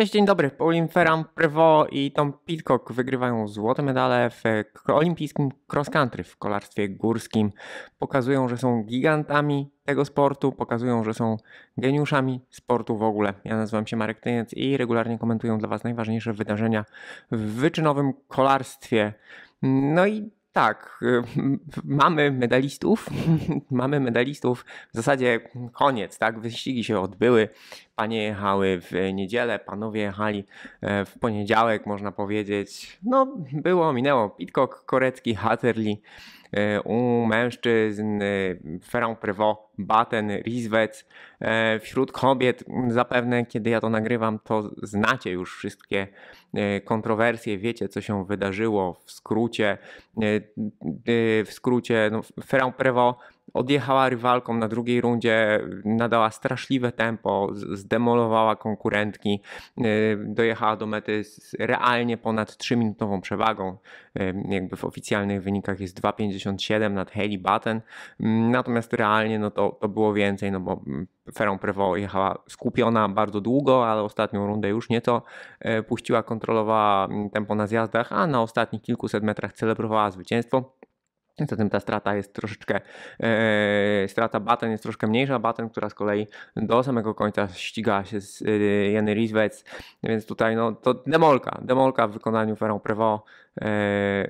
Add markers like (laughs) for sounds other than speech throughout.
Cześć, dzień dobry. Paulin Ferran, Prevo i Tom Pitcock wygrywają złote medale w olimpijskim cross country w kolarstwie górskim. Pokazują, że są gigantami tego sportu, pokazują, że są geniuszami sportu w ogóle. Ja nazywam się Marek Tyniec i regularnie komentuję dla Was najważniejsze wydarzenia w wyczynowym kolarstwie. No i tak, (laughs) mamy medalistów, (laughs) mamy medalistów, w zasadzie koniec, tak, wyścigi się odbyły, panie jechały w niedzielę, panowie jechali e, w poniedziałek, można powiedzieć. No, było, minęło. Pitcock, Korecki, Hatterli, e, u mężczyzn e, Ferrand Prevot, Batten, Rizwec. Wśród kobiet mm, zapewne, kiedy ja to nagrywam, to znacie już wszystkie kontrowersje, wiecie co się wydarzyło w skrócie. W skrócie no, Ferrand Prevot odjechała rywalką na drugiej rundzie, nadała straszliwe tempo, zdemolowała konkurentki, y, dojechała do mety z realnie ponad 3-minutową przewagą. Y, jakby w oficjalnych wynikach jest 2,57 nad Haley Button, y, natomiast realnie no to, to było więcej, no bo mm, Ferą Prevo jechała skupiona bardzo długo, ale ostatnią rundę już nieco puściła, kontrolowała mm, tempo na zjazdach, a na ostatnich kilkuset metrach celebrowała zwycięstwo. Zatem ta strata jest troszeczkę, e, strata Batten jest troszkę mniejsza, Batten, która z kolei do samego końca ścigała się z e, Jenny Rizwec, więc tutaj no to demolka, demolka w wykonaniu Ferrand Prevot, E,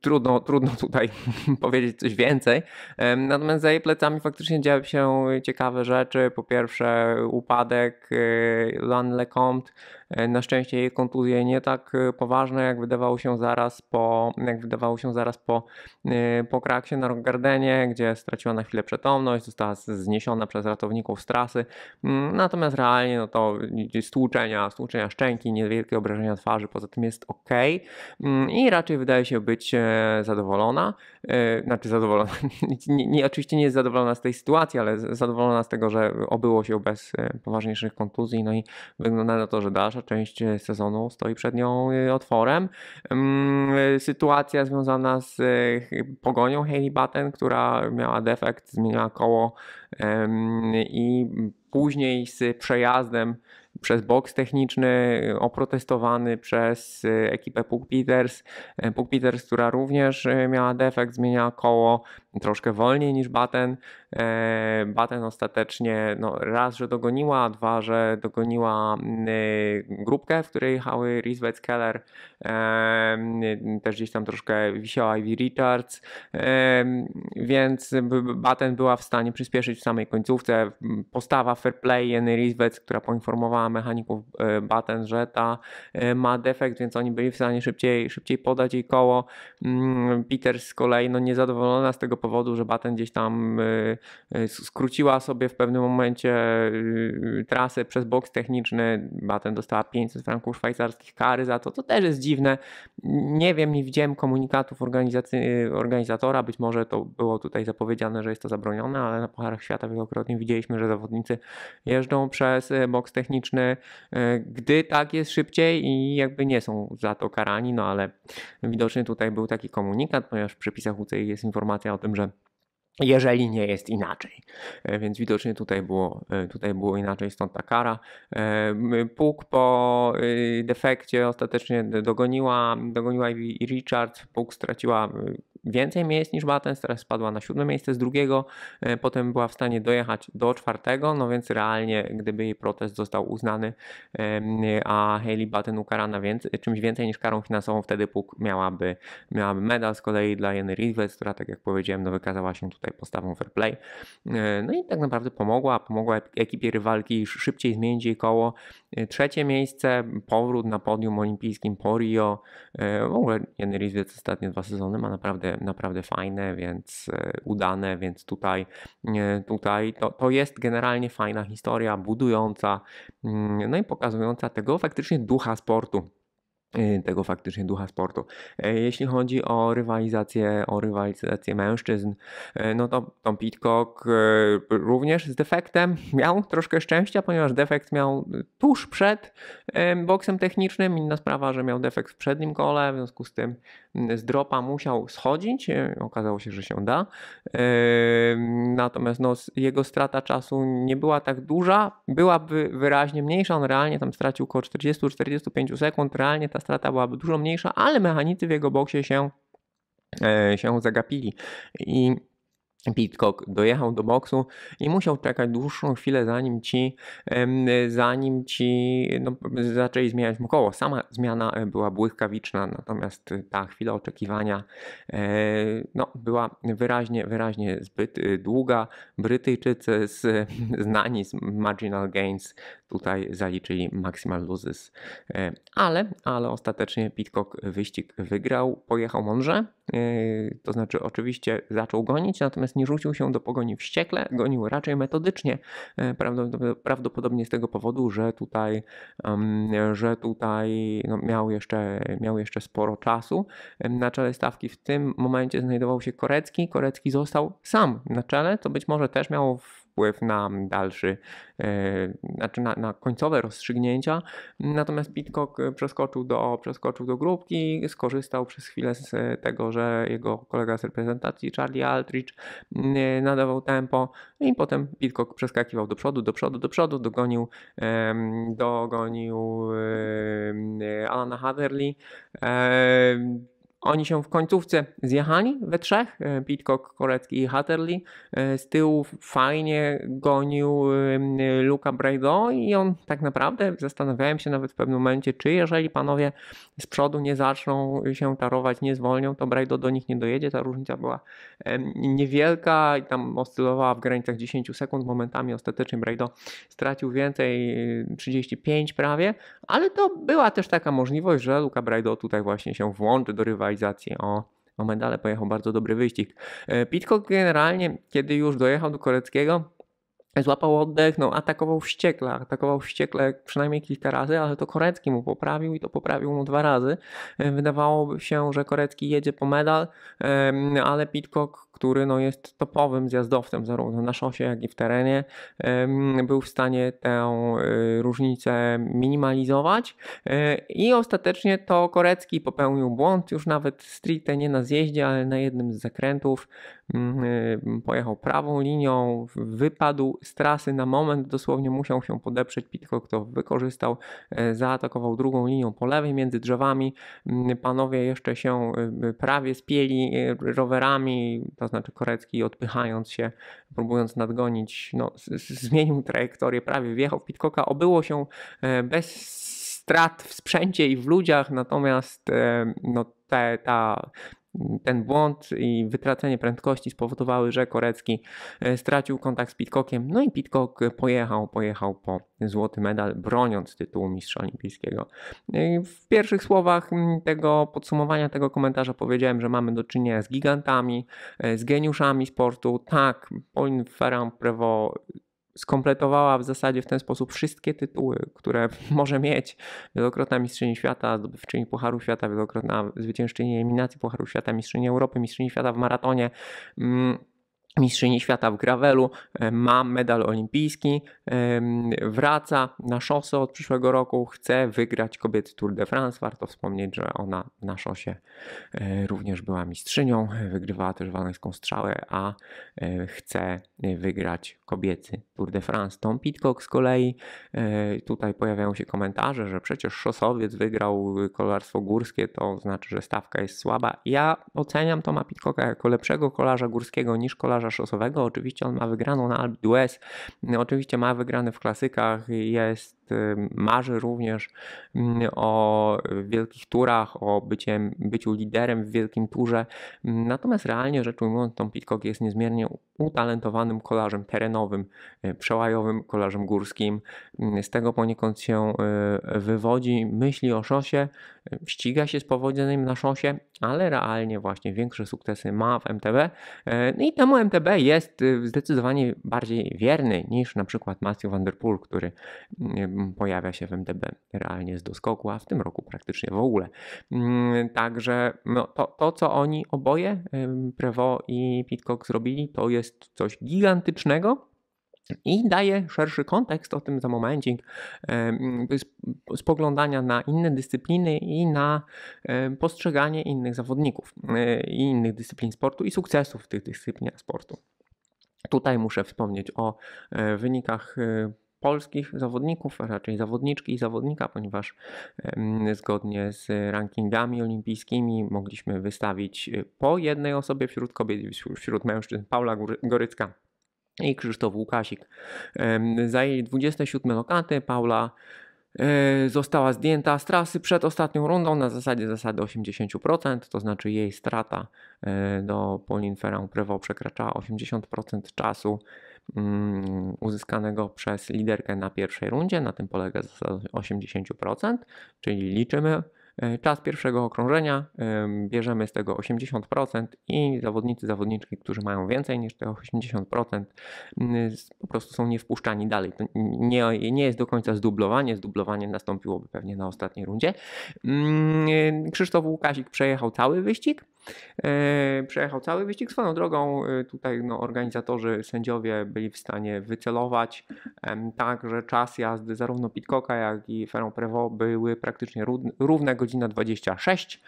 trudno, trudno tutaj (laughs) powiedzieć coś więcej. E, natomiast za jej plecami faktycznie działy się ciekawe rzeczy. Po pierwsze, upadek e, Lan Lecomte. Na szczęście jej kontuzje nie tak poważne, jak wydawało się zaraz po, jak wydawało się zaraz po, po kraksie na Rock Gardenie, gdzie straciła na chwilę przytomność, została zniesiona przez ratowników z trasy. Mm, natomiast realnie no to stłuczenia, stłuczenia szczęki, niewielkie obrażenia twarzy, poza tym jest ok. Mm, i raczej wydaje się być e, zadowolona. E, znaczy zadowolona, (laughs) nie, nie, oczywiście nie jest zadowolona z tej sytuacji, ale zadowolona z tego, że obyło się bez e, poważniejszych kontuzji, no i wygląda na to, że dalsza część sezonu stoi przed nią otworem. Mm, sytuacja związana z pogonią Haley Batten, która miała defekt, zmieniała koło i później z przejazdem przez boks techniczny, y, oprotestowany przez y, ekipę Puk Peters. Y, Puk Peters, która również miała defekt, zmieniała koło troszkę wolniej niż Batten. E, Batten ostatecznie no, raz, że dogoniła, dwa, że dogoniła mm, e, grupkę, w której jechały Rizbeth Keller, e, mm, też gdzieś tam troszkę wisiała Ivy Richards, więc Batten była w stanie przyspieszyć w samej końcówce. Postawa fair play Jenny Rizbeth, która poinformowała mechaników Batten, że ta ma defekt, więc oni byli w stanie szybciej, szybciej podać jej koło. Mm, Peters z kolei no, niezadowolona z tego powodu, że Batten gdzieś tam Y, skróciła sobie w pewnym momencie y, trasę przez boks techniczny, Batten dostała 500 franków szwajcarskich kary za to, to też jest dziwne. Nie wiem, nie widziałem komunikatów organizatora, być może to było tutaj zapowiedziane, że jest to zabronione, ale na Pucharach Świata wielokrotnie widzieliśmy, że zawodnicy jeżdżą przez y, boks techniczny, gdy tak jest szybciej i jakby nie są za to karani, no ale widocznie tutaj był taki komunikat, ponieważ w przepisach UCI jest informacja o tym, że jeżeli nie jest inaczej. E, więc widocznie tutaj było, e, tutaj było inaczej, stąd ta kara. E, Puk po defekcie ostatecznie dogoniła, dogoniła i Richard. Puk straciła więcej miejsc niż Batens, teraz spadła na siódme miejsce z drugiego, e, potem była w stanie dojechać do czwartego, no więc realnie gdyby jej protest został uznany, a Hayley Batten ukarana więcej, czymś więcej niż karą finansową, wtedy Puk miałaby, miałaby medal z kolei dla Jenny Ridley, która tak jak powiedziałem, no wykazała się tutaj postawą fair play, e, no i tak naprawdę pomogła, pomogła ekipie rywalki szybciej zmienić jej koło, e, trzecie miejsce, powrót na podium olimpijskim po Rio, w ogóle Jenny Ridley ostatnie dwa sezony ma naprawdę naprawdę, fajne, więc e, udane, więc tutaj, e, tutaj to, to jest generalnie fajna historia, budująca, mm, no i pokazująca tego faktycznie ducha sportu e, tego faktycznie ducha sportu. Jeśli chodzi o rywalizację, o rywalizację mężczyzn, no to Tom Pitcock również z defektem miał troszkę szczęścia, ponieważ defekt miał tuż przed boksem technicznym. Inna sprawa, że miał defekt w przednim kole, w związku z tym Mm, z dropa musiał schodzić. E, okazało się, że się da. E, natomiast no, jego strata czasu nie była tak duża, byłaby wyraźnie mniejsza. On realnie tam stracił około 40-45 sekund. Realnie ta strata byłaby dużo mniejsza, ale mechanicy w jego boksie się e, się zagapili. I Pitcock dojechał do boksu i musiał czekać dłuższą chwilę, zanim ci, zanim ci no, zaczęli zmieniać mu koło. Sama zmiana e, była błyskawiczna, natomiast ta chwila oczekiwania e, no, była wyraźnie, wyraźnie zbyt e, długa. Brytyjczycy z, (laughs) znani z marginal gains tutaj zaliczyli maximal losses, ale, ale ostatecznie Pitcock wyścig wygrał, pojechał mądrze, to znaczy oczywiście zaczął gonić, natomiast natomiast nie rzucił się do pogoni wściekle, gonił raczej metodycznie, e, prawdopodobnie z tego powodu, że tutaj, że tutaj no, miał, jeszcze, miał jeszcze sporo czasu. Na czele stawki w tym momencie znajdował się Korecki. Korecki został sam na czele, co być może też miał wpływ na dalszy, e, znaczy na, na końcowe rozstrzygnięcia. Natomiast Pitcock e, przeskoczył do, przeskoczył do grupki, skorzystał przez chwilę z e, tego, że jego kolega z reprezentacji Charlie Altrich nadawał tempo i potem Pitcock przeskakiwał do przodu, do przodu, do przodu, dogonił, dogonił Alana Haverly. Oni się w końcówce zjechali we trzech, e, Pitcock, Korecki i Hatterley. E, z tyłu fajnie gonił Luka Brego i on tak naprawdę, zastanawiałem się nawet w pewnym momencie, czy jeżeli panowie z przodu nie zaczną się tarować, nie zwolnią, to Brego do nich nie dojedzie. Ta różnica była niewielka i tam oscylowała w granicach 10 sekund. Momentami ostatecznie Brego stracił więcej, 35 e, prawie, ale to była też taka możliwość, że Luka Brego tutaj właśnie się włączy do rywalizacji o, o medale. Pojechał bardzo dobry wyścig. E, Pitcock generalnie, kiedy już dojechał do Koreckiego, Złapał oddech, no atakował wściekle, atakował wściekle przynajmniej kilka razy, ale to Korecki mu poprawił i to poprawił mu dwa razy. E, wydawałoby się, że Korecki jedzie po medal, ale Pitcock, który no jest topowym zjazdowcem zarówno na szosie, jak i w terenie, był w stanie tę e, różnicę minimalizować e, i ostatecznie to Korecki popełnił błąd, już nawet stricte nie na zjeździe, ale na jednym z zakrętów mm, pojechał prawą linią, wypadł z trasy na moment dosłownie musiał się podeprzeć. Pitcock to wykorzystał, e, zaatakował drugą linią po lewej między drzewami. Mm, panowie jeszcze się y, y, prawie spieli e, rowerami, to znaczy Korecki odpychając się, próbując nadgonić, no, zmienił trajektorię, prawie wjechał w Pitcocka. Obyło się e, bez strat w sprzęcie i w ludziach, natomiast no, te, ta, mm, ten błąd i wytracenie prędkości spowodowały, że Korecki e, stracił kontakt z Pitcockiem. No i Pitcock pojechał, pojechał po złoty medal, broniąc tytułu mistrza olimpijskiego. E, w pierwszych słowach mm, tego podsumowania, tego komentarza powiedziałem, że mamy do czynienia z gigantami, e, z geniuszami sportu. Tak, Paulin Ferrand prawo skompletowała w zasadzie w ten sposób wszystkie tytuły, które (laughs) może mieć. Wielokrotna mistrzyni świata, zdobywczyni Pucharu Świata, wielokrotna zwyciężczyni eliminacji Pucharu Świata, mistrzyni Europy, mistrzyni świata w maratonie. Mm, mistrzyni świata w gravelu, e, ma medal olimpijski, e, wraca na szosę od przyszłego roku, chce wygrać kobiety Tour de France. Warto wspomnieć, że ona na szosie e, również była mistrzynią, wygrywała też waleńską strzałę, a chce wygrać kobiety Tour de France. Tom Pitcock z kolei, tutaj pojawiają się komentarze, że przecież szosowiec wygrał kolarstwo górskie, to znaczy, że stawka jest słaba. Ja oceniam Toma Pitcocka jako lepszego kolarza górskiego niż kolarza piłkarza szosowego. Oczywiście on ma wygraną na Albi d'Huez, oczywiście ma wygrany w klasykach, jest marzy również o wielkich turach, o bycie, byciu liderem w wielkim turze. Natomiast realnie rzecz ujmując, Tom Pitcock jest niezmiernie utalentowanym kolarzem terenowym, e, przełajowym, kolarzem górskim. Mm, z tego poniekąd się e, wywodzi, myśli o szosie, e, ściga się z powodzeniem na szosie, ale realnie właśnie większe sukcesy ma w MTB no i temu MTB jest zdecydowanie bardziej wierny niż na przykład Matthew Van Der Poel, który mm, pojawia się w MTB realnie z doskoku, a w tym roku praktycznie w ogóle. Mm, także no, to, to, co oni oboje, Prevo i Pitcock zrobili, to jest jest coś gigantycznego i daje szerszy kontekst o tym za momencik spoglądania e, mm, na inne dyscypliny i na e, postrzeganie innych zawodników e, i innych dyscyplin sportu i sukcesów w tych dyscyplinach sportu. Tutaj muszę wspomnieć o wynikach polskich zawodników, a raczej zawodniczki i zawodnika, ponieważ zgodnie z rankingami olimpijskimi mogliśmy wystawić y, po jednej osobie wśród kobiet i wśród mężczyzn Paula Gorycka i Krzysztof Łukasik. Zajęli 27 lokaty. Paula e, została zdjęta z trasy przed ostatnią rundą na zasadzie zasady 80%, to znaczy jej strata e, do Paulin Ferrand Prevot przekraczała 80% czasu Mm, uzyskanego przez liderkę na pierwszej rundzie, na tym polega zasada 80%, czyli liczymy E, czas pierwszego okrążenia bierzemy z tego 80% i zawodnicy, zawodniczki, którzy mają więcej niż te 80%, mm, po prostu są niewpuszczani dalej. To nie, nie jest do końca zdublowanie, zdublowanie nastąpiłoby pewnie na ostatniej rundzie. Mm, e, Krzysztof Łukasik przejechał cały wyścig. E, przejechał cały wyścig swoją drogą. Tutaj no, organizatorzy, sędziowie byli w stanie wycelować tak, że czas jazdy zarówno Pitcocka, jak i Ferrand Prevot były praktycznie równe godziny godzina 26,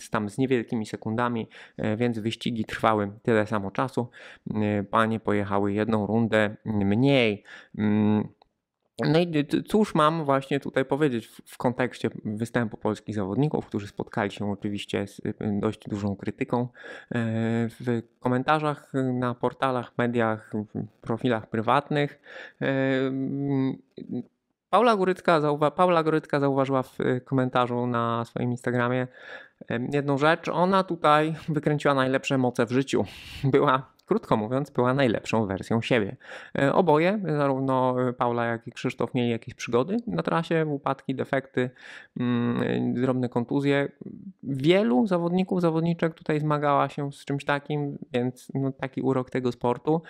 z tam z niewielkimi sekundami, e, więc wyścigi trwały tyle samo czasu. E, panie pojechały jedną rundę mm, mniej. Mm, no i cóż mam właśnie tutaj powiedzieć w kontekście występu polskich zawodników, którzy spotkali się oczywiście z dość dużą krytyką e, w komentarzach na portalach, mediach, profilach prywatnych Paula Gorytka, zauwa- zauważyła w y, komentarzu na swoim Instagramie jedną rzecz. Ona tutaj wykręciła najlepsze moce w życiu. Była krótko mówiąc, była najlepszą wersją siebie. E, oboje, zarówno e, Paula, jak i Krzysztof, mieli jakieś przygody na trasie, upadki, defekty, mm, e, drobne kontuzje. Wielu zawodników, zawodniczek tutaj zmagała się z czymś takim, więc no, taki urok tego sportu.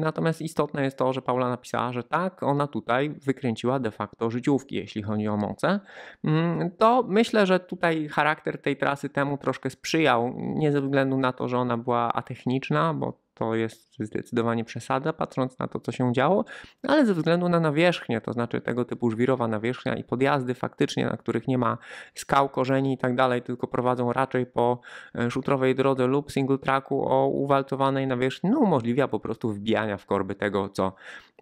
Natomiast istotne jest to, że Paula napisała, że tak, ona tutaj wykręciła de facto życiówki, jeśli chodzi o moce. Mm, to myślę, że tutaj charakter tej trasy temu troszkę sprzyjał, nie ze względu na to, że ona była atechniczna, bo to jest zdecydowanie przesada, patrząc na to, co się działo, ale ze względu na nawierzchnię, to znaczy tego typu żwirowa nawierzchnia i podjazdy faktycznie, na których nie ma skał, korzeni i tak dalej, tylko prowadzą raczej po e, szutrowej drodze lub single tracku o uwaltowanej nawierzchni, no umożliwia po prostu wbijania w korby tego, co,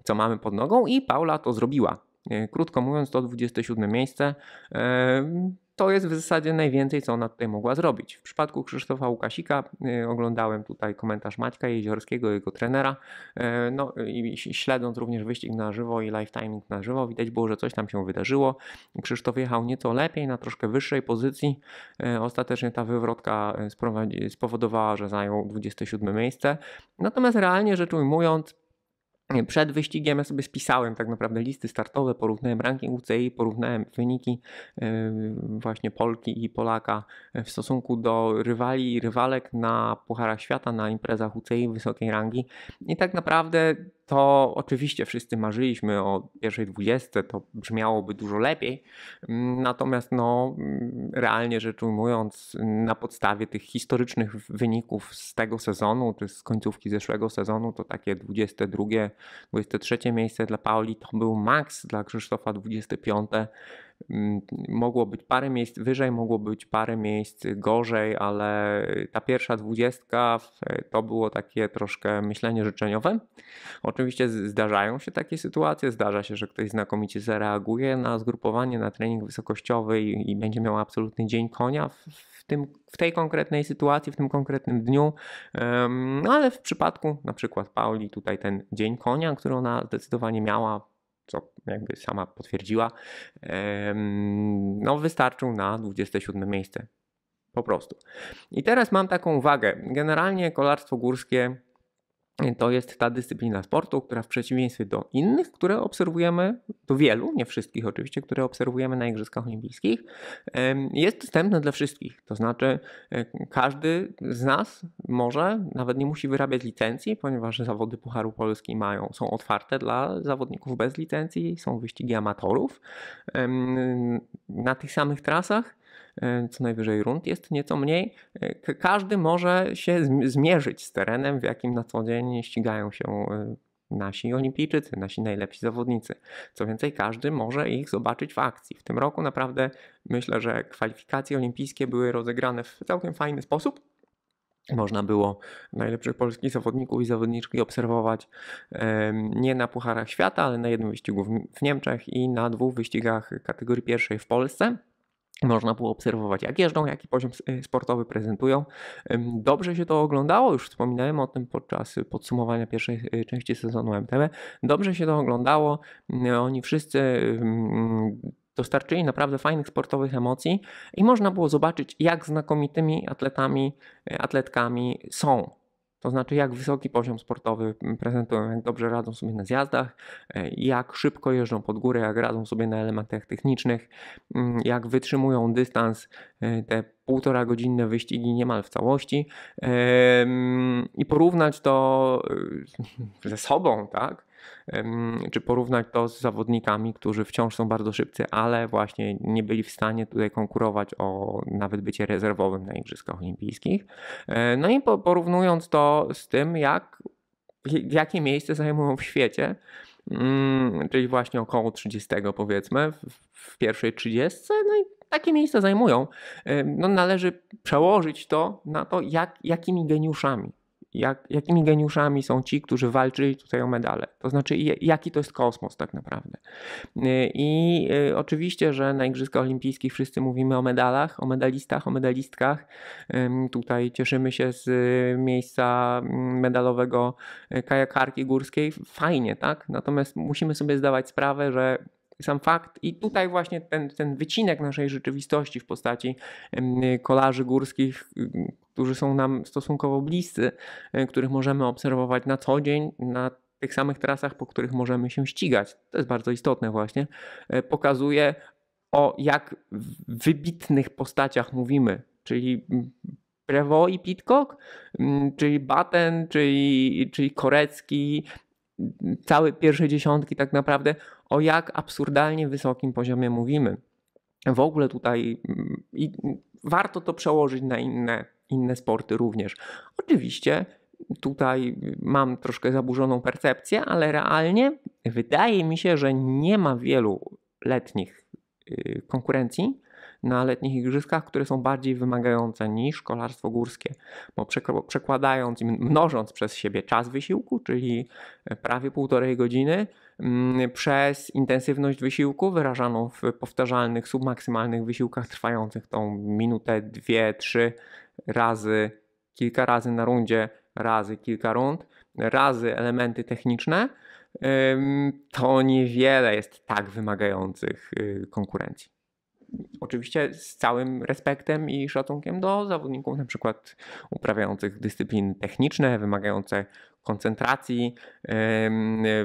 co mamy pod nogą i Paula to zrobiła. E, krótko mówiąc, to 27 miejsce. E, to jest w zasadzie najwięcej, co ona tutaj mogła zrobić. W przypadku Krzysztofa Łukasika y, oglądałem tutaj komentarz Maćka Jeziorskiego, jego trenera, y, no i śledząc również wyścig na żywo i live timing na żywo, widać było, że coś tam się wydarzyło. Krzysztof jechał nieco lepiej, na troszkę wyższej pozycji. Y, ostatecznie ta wywrotka spowodowała, że zajął 27 miejsce. Natomiast realnie rzecz ujmując, przed wyścigiem ja sobie spisałem tak naprawdę listy startowe, porównałem ranking UCI, porównałem wyniki yy, właśnie Polki i Polaka yy, w stosunku do rywali i rywalek na Pucharach Świata, na imprezach UCI wysokiej rangi. I tak naprawdę to oczywiście wszyscy marzyliśmy o pierwszej dwudziestce, to brzmiałoby dużo lepiej. Natomiast no, realnie rzecz ujmując, na podstawie tych historycznych wyników z tego sezonu, czy z końcówki zeszłego sezonu, to takie 22, 23 miejsce dla Paoli to był maks, dla Krzysztofa 25 Mogło być parę miejsc wyżej, mogło być parę miejsc gorzej, ale ta pierwsza dwudziestka to było takie troszkę myślenie życzeniowe. Oczywiście zdarzają się takie sytuacje, zdarza się, że ktoś znakomicie zareaguje na zgrupowanie, na trening wysokościowy i, i będzie miał absolutny dzień konia w, tym, w tej konkretnej sytuacji, w tym konkretnym dniu, um, ale w przypadku na przykład Pauli tutaj ten dzień konia, który ona zdecydowanie miała co jakby sama potwierdziła, no wystarczył na 27 miejsce. Po prostu. I teraz mam taką uwagę. Generalnie kolarstwo górskie to jest ta dyscyplina sportu, która w przeciwieństwie do innych, które obserwujemy, do wielu, nie wszystkich oczywiście, które obserwujemy na Igrzyskach Olimpijskich, jest dostępna dla wszystkich. To znaczy e, każdy z nas może, nawet nie musi wyrabiać licencji, ponieważ zawody Pucharu Polski mają, są otwarte dla zawodników bez licencji, są wyścigi amatorów na tych samych trasach E, co najwyżej rund jest nieco mniej. E, każdy może się zmierzyć z terenem, w jakim na co dzień ścigają się e, nasi olimpijczycy, nasi najlepsi zawodnicy. Co więcej, każdy może ich zobaczyć w akcji. W tym roku naprawdę myślę, że kwalifikacje olimpijskie były rozegrane w całkiem fajny sposób. Można było najlepszych polskich zawodników i zawodniczki obserwować nie na Pucharach Świata, ale na jednym wyścigu w Niemczech i na dwóch wyścigach kategorii pierwszej w Polsce. Można było obserwować, jak jeżdżą, jaki poziom y, sportowy prezentują. Dobrze się to oglądało, już wspominałem o tym podczas podsumowania pierwszej y, części sezonu MTB. Dobrze się to oglądało. Y, oni wszyscy dostarczyli naprawdę fajnych sportowych emocji i można było zobaczyć, jak znakomitymi atletami, atletkami są to znaczy, jak wysoki poziom sportowy prezentują, jak dobrze radzą sobie na zjazdach, e, jak szybko jeżdżą pod górę, jak radzą sobie na elementach technicznych, mm, jak wytrzymują dystans, e, te półtora godzinne wyścigi niemal w całości i porównać to e, (laughs) ze sobą, tak? czy porównać to z zawodnikami, którzy wciąż są bardzo szybcy, ale właśnie nie byli w stanie tutaj konkurować o nawet bycie rezerwowym na Igrzyskach Olimpijskich. E, no i porównując to z tym, jak, jakie miejsce zajmują w świecie, mm, czyli właśnie około 30 powiedzmy, w pierwszej 30, no i takie miejsca zajmują. No należy przełożyć to na to, jak, jakimi geniuszami jak, jakimi geniuszami są ci, którzy walczyli tutaj o medale. To znaczy, jaki to jest kosmos tak naprawdę. Y, I y, oczywiście, że na Igrzyskach Olimpijskich wszyscy mówimy o medalach, o medalistach, o medalistkach. Tutaj cieszymy się z y, miejsca mm, medalowego kajakarki górskiej. Fajnie, tak? Natomiast musimy sobie zdawać sprawę, że sam fakt. I tutaj właśnie ten, ten wycinek naszej rzeczywistości w postaci kolarzy górskich, którzy są nam stosunkowo bliscy, e, których możemy obserwować na co dzień, na tych samych trasach, po których możemy się ścigać. To jest bardzo istotne właśnie. E, pokazuje o jak wybitnych postaciach mówimy, czyli Prevo i Pitcock, czyli Batten, czyli, czyli Korecki, całe pierwsze dziesiątki tak naprawdę, o jak absurdalnie wysokim poziomie mówimy. W ogóle tutaj mm, i warto to przełożyć na inne, inne sporty również. Oczywiście tutaj mam troszkę zaburzoną percepcję, ale realnie wydaje mi się, że nie ma wielu letnich y, konkurencji na letnich igrzyskach, które są bardziej wymagające niż kolarstwo górskie, bo przekładając i mnożąc przez siebie czas wysiłku, czyli prawie półtorej godziny, Mm, przez intensywność wysiłku wyrażaną w powtarzalnych, submaksymalnych wysiłkach trwających tą minutę, dwie, trzy razy, kilka razy na rundzie, razy kilka rund, razy elementy techniczne, to niewiele jest tak wymagających y, konkurencji. Oczywiście z całym respektem i szacunkiem do zawodników, na przykład uprawiających dyscypliny techniczne, wymagające koncentracji,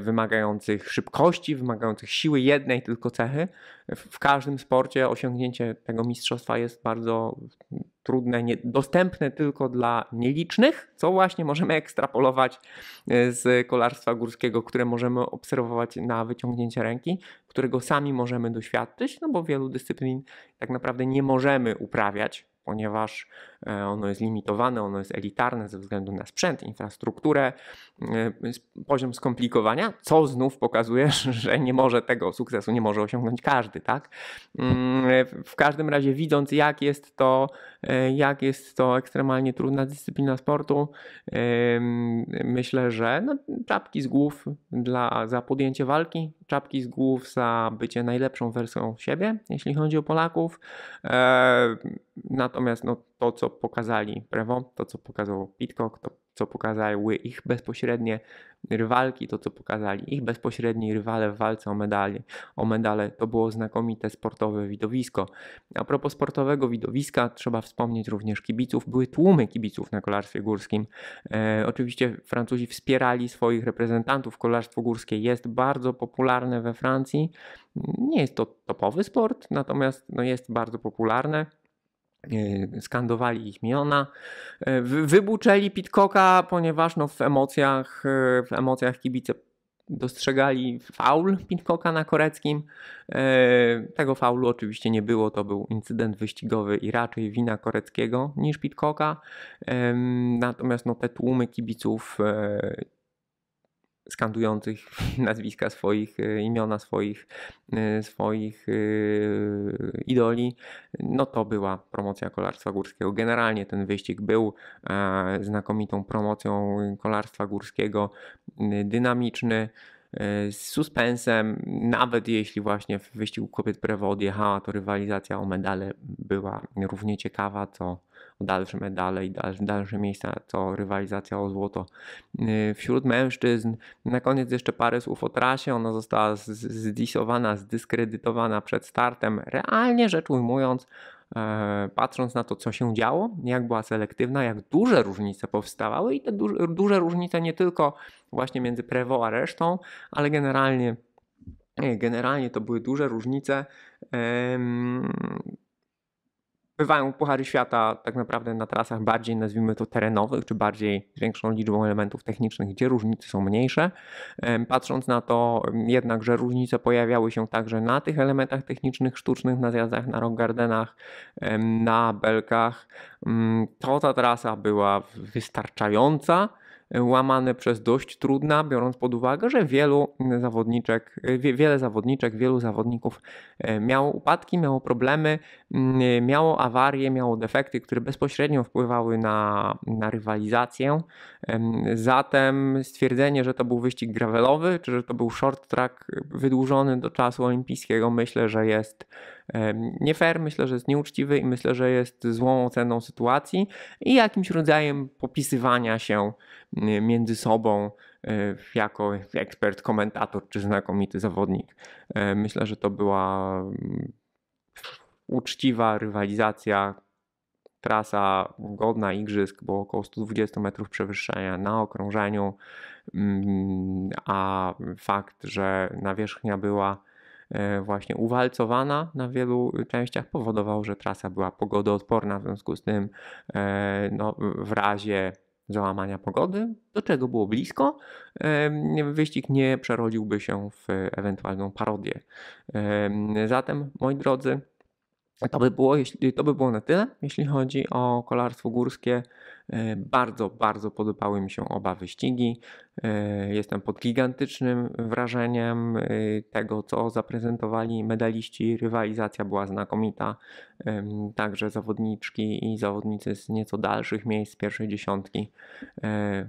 wymagających szybkości, wymagających siły jednej tylko cechy. W każdym sporcie osiągnięcie tego mistrzostwa jest bardzo trudne, dostępne tylko dla nielicznych, co właśnie możemy ekstrapolować e, z kolarstwa górskiego, które możemy obserwować na wyciągnięcie ręki, którego sami możemy doświadczyć, no bo wielu dyscyplin tak naprawdę nie możemy uprawiać, ponieważ E, ono jest limitowane, ono jest elitarne ze względu na sprzęt, infrastrukturę, e, poziom skomplikowania, co znów pokazuje, (laughs) że nie może tego sukcesu nie może osiągnąć każdy, tak? Mm, e, w każdym razie widząc jak jest to, jak jest to ekstremalnie trudna dyscyplina sportu, myślę, że no, czapki z głów dla, za podjęcie walki, czapki z głów za bycie najlepszą wersją siebie, jeśli chodzi o Polaków. Natomiast no, to, co pokazali Prevo, to, co pokazał Pitcock, to, co pokazały ich bezpośrednie rywalki, to, co pokazali ich bezpośredni rywale w walce o medale, o medale to było znakomite sportowe widowisko. A propos sportowego widowiska, trzeba wspomnieć również kibiców. Były tłumy kibiców na kolarstwie górskim. E, oczywiście Francuzi wspierali swoich reprezentantów. Kolarstwo górskie jest bardzo popularne we Francji. Nie jest to topowy sport, natomiast no, jest bardzo popularne. E, skandowali ich miona, e, wybuczeli Pitcocka, ponieważ no, w, emocjach, e, w emocjach kibice dostrzegali faul Pitcocka na Koreckim. Tego faulu oczywiście nie było, to był incydent wyścigowy i raczej wina Koreckiego niż Pitcocka. Natomiast no, te tłumy kibiców skandujących (laughs) nazwiska swoich, e, imiona swoich, e, swoich e, idoli, no to była promocja kolarstwa górskiego. Generalnie ten wyścig był znakomitą promocją kolarstwa górskiego, dynamiczny, z suspensem, nawet jeśli właśnie w wyścigu kobiet Prewo odjechała, to rywalizacja o medale była równie ciekawa, co o dalsze medale i dalsze, dalsze miejsca, co rywalizacja o złoto. Y, wśród mężczyzn na koniec jeszcze parę słów o trasie. Ona została zdisowana, zdyskredytowana przed startem. Realnie rzecz ujmując, e, patrząc na to, co się działo, jak była selektywna, jak duże różnice powstawały i te duże, duże różnice nie tylko właśnie między Prevo a resztą, ale generalnie e, Generalnie to były duże różnice bywają Puchary Świata tak naprawdę na trasach bardziej, nazwijmy to, terenowych, czy bardziej z większą liczbą elementów technicznych, gdzie różnice są mniejsze. Patrząc na to jednak, że różnice pojawiały się także na tych elementach technicznych, sztucznych, na zjazdach, na rock na belkach, to ta trasa była wystarczająca łamane przez dość trudna, biorąc pod uwagę, że wielu zawodniczek, wiele zawodniczek, wielu zawodników e, miało upadki, miało problemy, mm, e, miało awarie, miało defekty, które bezpośrednio wpływały na, na rywalizację. Zatem stwierdzenie, że to był wyścig gravelowy, czy że to był short track wydłużony do czasu olimpijskiego, myślę, że jest nie fair, myślę, że jest nieuczciwy i myślę, że jest złą oceną sytuacji i jakimś rodzajem popisywania się między sobą e, jako ekspert, komentator czy znakomity zawodnik. E, myślę, że to była mm, uczciwa rywalizacja, trasa godna igrzysk, było około 120 metrów przewyższenia na okrążeniu, mm, a fakt, że nawierzchnia była E, właśnie uwalcowana na wielu e, częściach powodował, że trasa była pogodoodporna, w związku z tym e, no, w razie załamania pogody, do czego było blisko, wyścig nie przerodziłby się w ewentualną parodię. Zatem, moi drodzy, to by było, to by było na tyle, jeśli chodzi o kolarstwo górskie. E, bardzo, bardzo podobały mi się oba wyścigi. E, jestem pod gigantycznym wrażeniem e, tego, co zaprezentowali medaliści. Rywalizacja była znakomita. Także zawodniczki i zawodnicy z nieco dalszych miejsc pierwszej dziesiątki,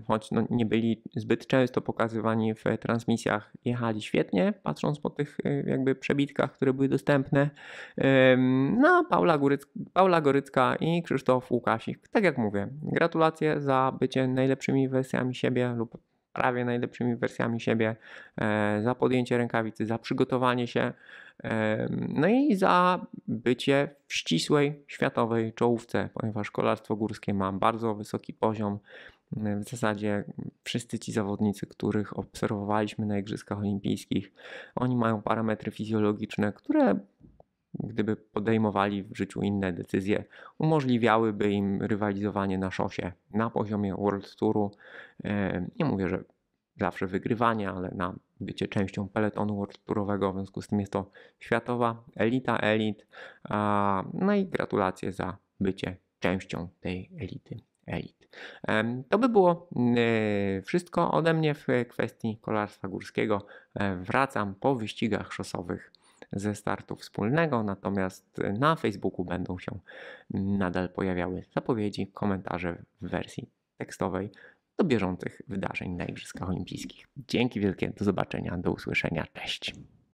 choć no nie byli zbyt często pokazywani w transmisjach, jechali świetnie, patrząc po tych jakby przebitkach, które były dostępne. No, Paula, Gorycka, Paula Gorycka i Krzysztof Łukasik, tak jak mówię, gra gratulacje za bycie najlepszymi wersjami siebie lub prawie najlepszymi wersjami siebie, e, za podjęcie rękawicy, za przygotowanie się, e, no i za bycie w ścisłej światowej czołówce, ponieważ kolarstwo górskie ma bardzo wysoki poziom. W zasadzie wszyscy ci zawodnicy, których obserwowaliśmy na Igrzyskach Olimpijskich, oni mają parametry fizjologiczne, które gdyby podejmowali w życiu inne decyzje, umożliwiałyby im rywalizowanie na szosie na poziomie World Touru. E, nie mówię, że zawsze wygrywanie, ale na bycie częścią peletonu World Tourowego, w związku z tym jest to światowa elita elit. No i gratulacje za bycie częścią tej elity elit. E, to by było e, wszystko ode mnie w kwestii kolarstwa górskiego. Wracam po wyścigach szosowych ze startu wspólnego, natomiast na Facebooku będą się nadal pojawiały zapowiedzi, komentarze w wersji tekstowej do bieżących wydarzeń na Igrzyskach Olimpijskich. Dzięki wielkie, do zobaczenia, do usłyszenia, cześć.